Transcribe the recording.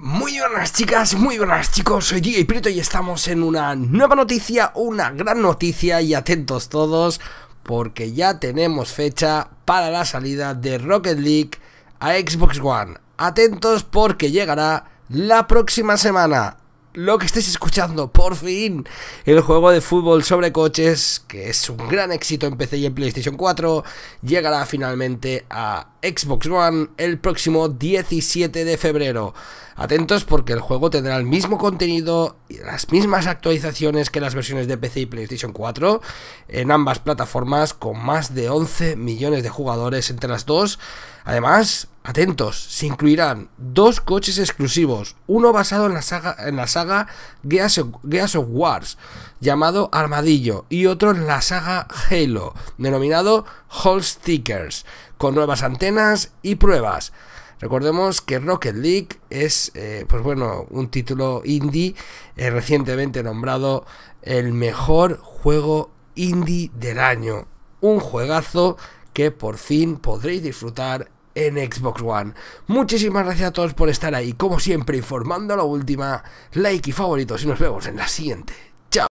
Muy buenas chicas, muy buenas chicos, soy DJ Prieto y estamos en una nueva noticia, una gran noticia y atentos todos porque ya tenemos fecha para la salida de Rocket League a Xbox One. Atentos porque llegará la próxima semana lo que estéis escuchando, por fin, el juego de fútbol sobre coches, que es un gran éxito en PC y en PlayStation 4, llegará finalmente a Xbox One el próximo 17 de febrero. Atentos porque el juego tendrá el mismo contenido las mismas actualizaciones que las versiones de PC y PlayStation 4 en ambas plataformas con más de 11 millones de jugadores entre las dos. Además, atentos, se incluirán dos coches exclusivos, uno basado en la saga, en la saga Gears, of, Wars, llamado Armadillo, y otro en la saga Halo, denominado Hall Stickers, con nuevas antenas y pruebas. Recordemos que Rocket League es, eh, pues bueno, un título indie eh, recientemente nombrado el mejor juego indie del año. Un juegazo que por fin podréis disfrutar en Xbox One. Muchísimas gracias a todos por estar ahí, como siempre, informando a la última, like y favoritos y nos vemos en la siguiente.